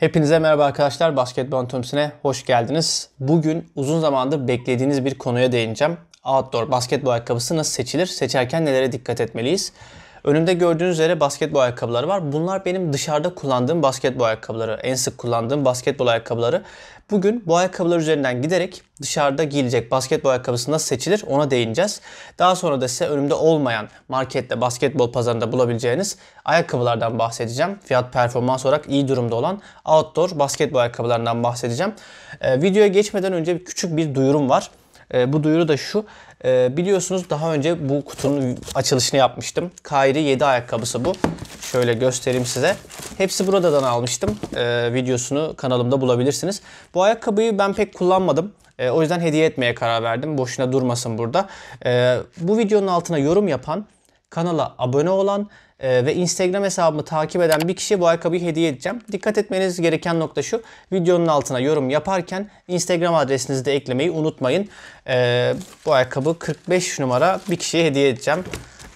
Hepinize merhaba arkadaşlar. Basketbol Anatomisi'ne hoş geldiniz. Bugün uzun zamandır beklediğiniz bir konuya değineceğim. Outdoor basketbol ayakkabısı nasıl seçilir? Seçerken nelere dikkat etmeliyiz? Önümde gördüğünüz üzere basketbol ayakkabıları var. Bunlar benim dışarıda kullandığım basketbol ayakkabıları. En sık kullandığım basketbol ayakkabıları. Bugün bu ayakkabılar üzerinden giderek dışarıda giyilecek basketbol ayakkabısı nasıl seçilir ona değineceğiz. Daha sonra da size önümde olmayan markette basketbol pazarında bulabileceğiniz ayakkabılardan bahsedeceğim. Fiyat performans olarak iyi durumda olan outdoor basketbol ayakkabılarından bahsedeceğim. Ee, videoya geçmeden önce küçük bir duyurum var. E, bu duyuru da şu. E, biliyorsunuz daha önce bu kutunun açılışını yapmıştım. Kairi 7 ayakkabısı bu. Şöyle göstereyim size. Hepsi buradan almıştım. E, videosunu kanalımda bulabilirsiniz. Bu ayakkabıyı ben pek kullanmadım. E, o yüzden hediye etmeye karar verdim. Boşuna durmasın burada. E, bu videonun altına yorum yapan kanala abone olan e, ve Instagram hesabımı takip eden bir kişiye bu ayakkabıyı hediye edeceğim. Dikkat etmeniz gereken nokta şu. Videonun altına yorum yaparken Instagram adresinizi de eklemeyi unutmayın. E, bu ayakkabı 45 numara bir kişiye hediye edeceğim.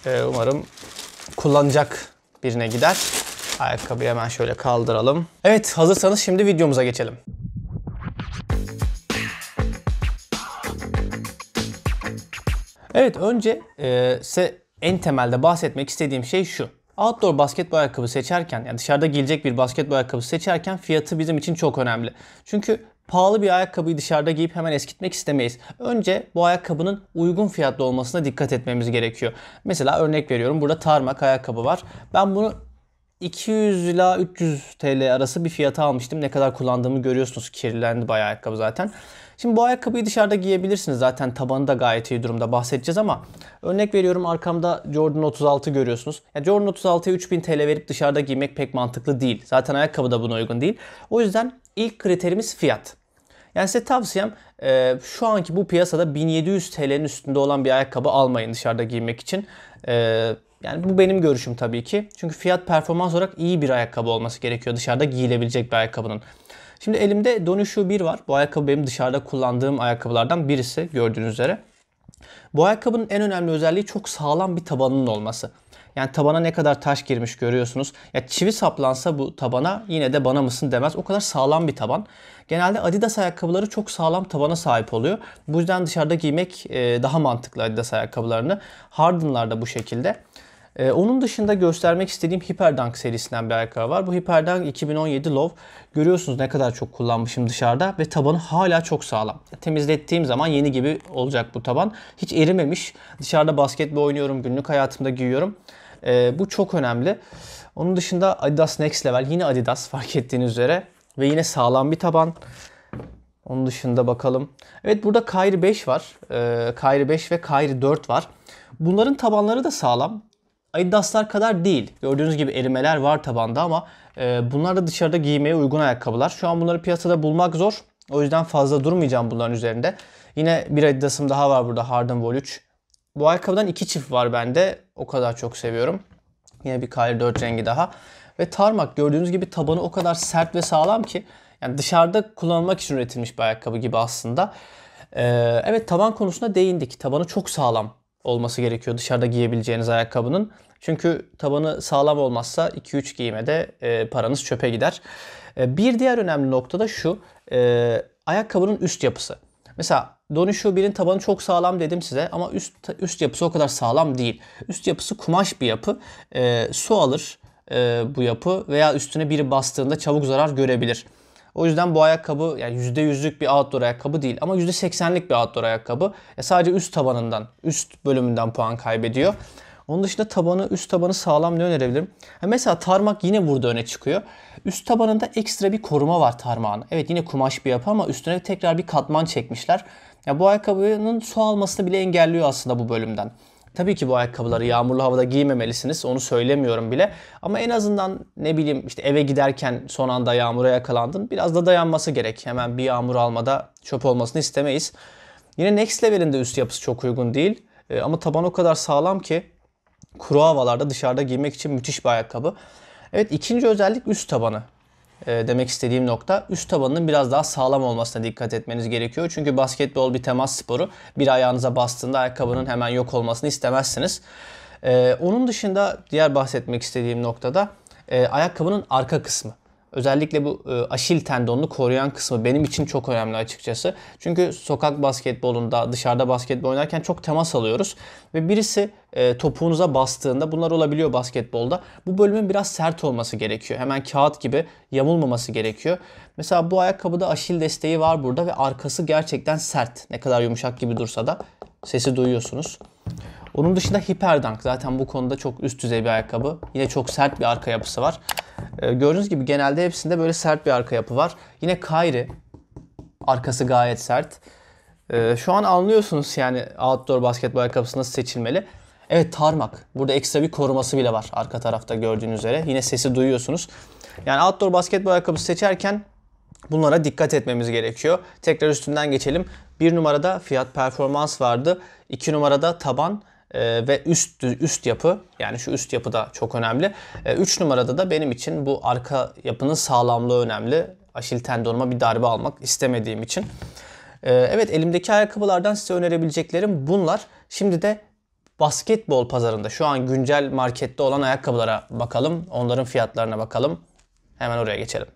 E, umarım kullanacak birine gider. Ayakkabıyı hemen şöyle kaldıralım. Evet hazırsanız şimdi videomuza geçelim. Evet önce e, size en temelde bahsetmek istediğim şey şu. Outdoor basketbol ayakkabı seçerken, yani dışarıda giyecek bir basketbol ayakkabı seçerken fiyatı bizim için çok önemli. Çünkü pahalı bir ayakkabıyı dışarıda giyip hemen eskitmek istemeyiz. Önce bu ayakkabının uygun fiyatlı olmasına dikkat etmemiz gerekiyor. Mesela örnek veriyorum burada tarmak ayakkabı var. Ben bunu 200 ila 300 TL arası bir fiyata almıştım. Ne kadar kullandığımı görüyorsunuz. Kirlendi bayağı ayakkabı zaten. Şimdi bu ayakkabıyı dışarıda giyebilirsiniz. Zaten tabanı da gayet iyi durumda bahsedeceğiz ama örnek veriyorum arkamda Jordan 36 görüyorsunuz. Yani Jordan 36'ya 3000 TL verip dışarıda giymek pek mantıklı değil. Zaten ayakkabı da buna uygun değil. O yüzden ilk kriterimiz fiyat. Yani size tavsiyem e, şu anki bu piyasada 1700 TL'nin üstünde olan bir ayakkabı almayın dışarıda giymek için. E, yani bu benim görüşüm tabii ki. Çünkü fiyat performans olarak iyi bir ayakkabı olması gerekiyor dışarıda giyilebilecek bir ayakkabının. Şimdi elimde Donuşu 1 var. Bu ayakkabı benim dışarıda kullandığım ayakkabılardan birisi gördüğünüz üzere. Bu ayakkabının en önemli özelliği çok sağlam bir tabanının olması. Yani tabana ne kadar taş girmiş görüyorsunuz. Ya çivi saplansa bu tabana yine de bana mısın demez. O kadar sağlam bir taban. Genelde Adidas ayakkabıları çok sağlam tabana sahip oluyor. Bu yüzden dışarıda giymek e, daha mantıklı Adidas ayakkabılarını. Harden'lar da bu şekilde. Ee, onun dışında göstermek istediğim Hyperdunk serisinden bir ayakkabı var. Bu Hyperdunk 2017 Love. Görüyorsunuz ne kadar çok kullanmışım dışarıda ve tabanı hala çok sağlam. Temizlettiğim zaman yeni gibi olacak bu taban. Hiç erimemiş. Dışarıda basketbol oynuyorum, günlük hayatımda giyiyorum. Ee, bu çok önemli. Onun dışında Adidas Next Level. Yine Adidas fark ettiğiniz üzere. Ve yine sağlam bir taban. Onun dışında bakalım. Evet burada Kyrie 5 var. Ee, Kyrie 5 ve Kyrie 4 var. Bunların tabanları da sağlam. Adidaslar kadar değil. Gördüğünüz gibi erimeler var tabanda ama e, bunlar da dışarıda giymeye uygun ayakkabılar. Şu an bunları piyasada bulmak zor. O yüzden fazla durmayacağım bunların üzerinde. Yine bir Adidas'ım daha var burada Harden Vol 3. Bu ayakkabıdan iki çift var bende. O kadar çok seviyorum. Yine bir Kyrie 4 rengi daha. Ve tarmak gördüğünüz gibi tabanı o kadar sert ve sağlam ki yani dışarıda kullanılmak için üretilmiş bir ayakkabı gibi aslında. Ee, evet taban konusunda değindik. Tabanı çok sağlam olması gerekiyor dışarıda giyebileceğiniz ayakkabının. Çünkü tabanı sağlam olmazsa 2-3 giymede e, paranız çöpe gider. E, bir diğer önemli nokta da şu. E, ayakkabının üst yapısı. Mesela Donny Shoe 1'in tabanı çok sağlam dedim size ama üst üst yapısı o kadar sağlam değil. Üst yapısı kumaş bir yapı. E, su alır e, bu yapı veya üstüne biri bastığında çabuk zarar görebilir. O yüzden bu ayakkabı yani yüzlük bir outdoor ayakkabı değil ama yüzde seksenlik bir outdoor ayakkabı. Ya sadece üst tabanından, üst bölümünden puan kaybediyor. Onun dışında tabanı, üst tabanı sağlam ne önerebilirim? Ya mesela tarmak yine burada öne çıkıyor. Üst tabanında ekstra bir koruma var tarmağın. Evet yine kumaş bir yapı ama üstüne tekrar bir katman çekmişler. Ya bu ayakkabının su almasını bile engelliyor aslında bu bölümden. Tabii ki bu ayakkabıları yağmurlu havada giymemelisiniz. Onu söylemiyorum bile. Ama en azından ne bileyim işte eve giderken son anda yağmura yakalandın. Biraz da dayanması gerek. Hemen bir yağmur almada çöp olmasını istemeyiz. Yine Next Level'in de üst yapısı çok uygun değil. E, ama taban o kadar sağlam ki kuru havalarda dışarıda giymek için müthiş bir ayakkabı. Evet ikinci özellik üst tabanı. Ee, demek istediğim nokta üst tabanının biraz daha sağlam olmasına dikkat etmeniz gerekiyor. Çünkü basketbol bir temas sporu. Bir ayağınıza bastığında ayakkabının hemen yok olmasını istemezsiniz. Ee, onun dışında diğer bahsetmek istediğim noktada e, ayakkabının arka kısmı. Özellikle bu e, aşil tendonunu koruyan kısmı benim için çok önemli açıkçası. Çünkü sokak basketbolunda, dışarıda basketbol oynarken çok temas alıyoruz. Ve birisi e, topuğunuza bastığında bunlar olabiliyor basketbolda. Bu bölümün biraz sert olması gerekiyor. Hemen kağıt gibi yamulmaması gerekiyor. Mesela bu ayakkabıda aşil desteği var burada ve arkası gerçekten sert. Ne kadar yumuşak gibi dursa da sesi duyuyorsunuz. Onun dışında Hyperdunk zaten bu konuda çok üst düzey bir ayakkabı. Yine çok sert bir arka yapısı var. Ee, gördüğünüz gibi genelde hepsinde böyle sert bir arka yapı var. Yine Kairi. Arkası gayet sert. Ee, şu an anlıyorsunuz yani outdoor basketbol ayakkabısı nasıl seçilmeli. Evet tarmak. Burada ekstra bir koruması bile var arka tarafta gördüğünüz üzere. Yine sesi duyuyorsunuz. Yani outdoor basketbol ayakkabısı seçerken bunlara dikkat etmemiz gerekiyor. Tekrar üstünden geçelim. Bir numarada fiyat performans vardı. İki numarada taban e, ve üst üst yapı yani şu üst yapı da çok önemli. 3 e, ee, numarada da benim için bu arka yapının sağlamlığı önemli. Aşil tendonuma bir darbe almak istemediğim için. E, evet elimdeki ayakkabılardan size önerebileceklerim bunlar. Şimdi de basketbol pazarında şu an güncel markette olan ayakkabılara bakalım. Onların fiyatlarına bakalım. Hemen oraya geçelim.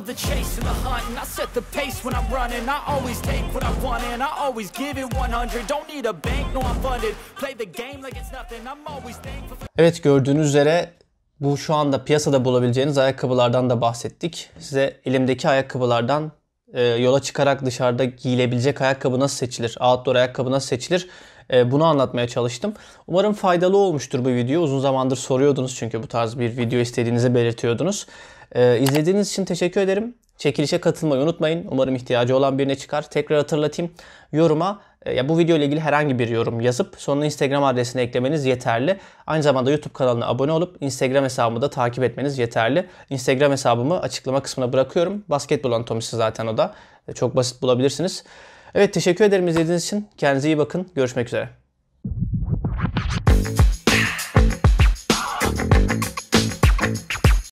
love the chase and the hunt And I set the pace when I'm running I always take what I want and I always give it 100 Don't need a bank, no I'm funded Play the game like it's nothing I'm always thankful Evet gördüğünüz üzere bu şu anda piyasada bulabileceğiniz ayakkabılardan da bahsettik. Size elimdeki ayakkabılardan e, yola çıkarak dışarıda giyilebilecek ayakkabı nasıl seçilir, outdoor ayakkabı nasıl seçilir e, bunu anlatmaya çalıştım. Umarım faydalı olmuştur bu video. Uzun zamandır soruyordunuz çünkü bu tarz bir video istediğinizi belirtiyordunuz. Ee, izlediğiniz için teşekkür ederim. Çekilişe katılmayı unutmayın. Umarım ihtiyacı olan birine çıkar. Tekrar hatırlatayım. Yoruma e, ya bu video ile ilgili herhangi bir yorum yazıp sonra Instagram adresine eklemeniz yeterli. Aynı zamanda YouTube kanalına abone olup Instagram hesabımı da takip etmeniz yeterli. Instagram hesabımı açıklama kısmına bırakıyorum. Basketbol anatomisi zaten o da. E, çok basit bulabilirsiniz. Evet teşekkür ederim izlediğiniz için. Kendinize iyi bakın. Görüşmek üzere.